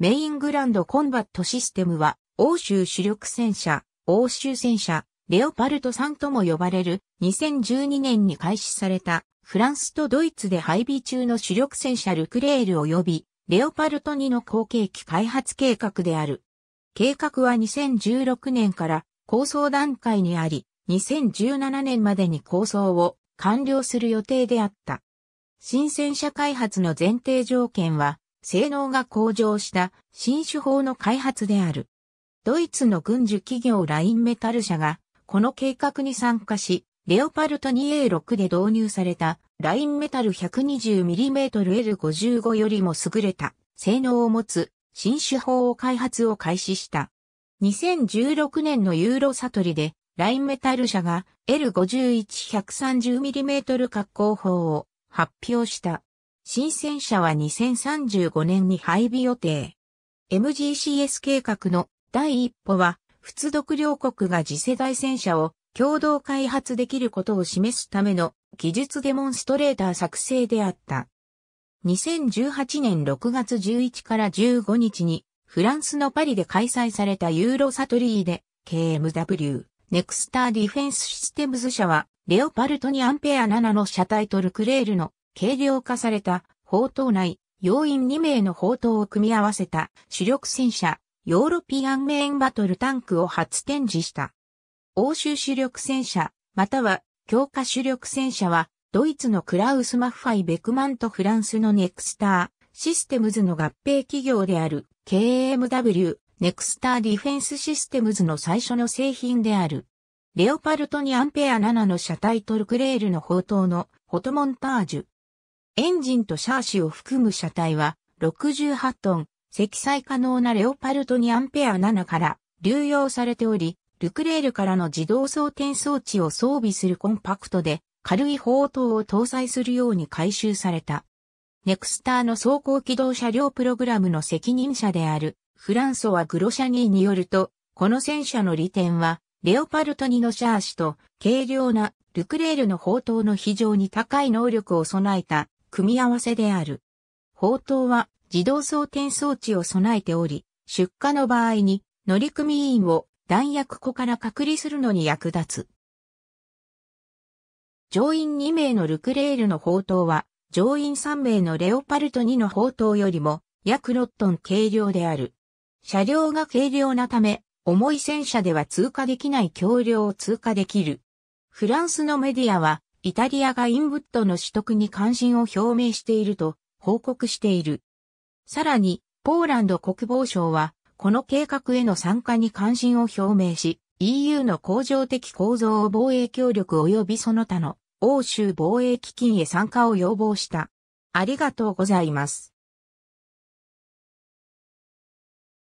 メイングランドコンバットシステムは、欧州主力戦車、欧州戦車、レオパルト3とも呼ばれる2012年に開始されたフランスとドイツで配備中の主力戦車ルクレール及びレオパルト2の後継機開発計画である。計画は2016年から構想段階にあり、2017年までに構想を完了する予定であった。新戦車開発の前提条件は、性能が向上した新手法の開発である。ドイツの軍需企業ラインメタル社が、この計画に参加し、レオパルト 2A6 で導入されたラインメタル 120mmL55 よりも優れた性能を持つ新手法を開発を開始した。2016年のユーロサトリでラインメタル社が L51130mm 格好法を発表した。新戦車は2035年に配備予定。MGCS 計画の第一歩は、通独両国が次世代戦車を共同開発できることを示すための技術デモンストレーター作成であった。2018年6月11から15日にフランスのパリで開催されたユーロサトリーで KMW ネクスターディフェンスシステムズ社はレオパルトにアンペア7の車体とルクレールの軽量化された砲塔内、要員2名の砲塔を組み合わせた主力戦車、ヨーロピアンメインバトルタンクを初展示した。欧州主力戦車、または強化主力戦車は、ドイツのクラウス・マッファイ・ベクマンとフランスのネクスター、システムズの合併企業である KMW、ネクスター・ディフェンス・システムズの最初の製品である。レオパルトにアンペア7の車体トルクレールの砲塔のフォトモンタージュ、エンジンとシャーシを含む車体は68トン、積載可能なレオパルト2アンペア7から流用されており、ルクレールからの自動装填装置を装備するコンパクトで軽い砲塔を搭載するように改修された。ネクスターの走行機動車両プログラムの責任者であるフランソワ・グロシャニーによると、この戦車の利点は、レオパルト2のシャーシと軽量なルクレールの砲塔の非常に高い能力を備えた組み合わせである。砲塔は自動装填装置を備えており、出荷の場合に乗組員を弾薬庫から隔離するのに役立つ。乗員2名のルクレールの砲塔は、乗員3名のレオパルト2の砲塔よりも約6トン軽量である。車両が軽量なため、重い戦車では通過できない橋梁を通過できる。フランスのメディアは、イタリアがインブットの取得に関心を表明していると報告している。さらに、ポーランド国防省は、この計画への参加に関心を表明し、EU の恒常的構造を防衛協力及びその他の欧州防衛基金へ参加を要望した。ありがとうございます。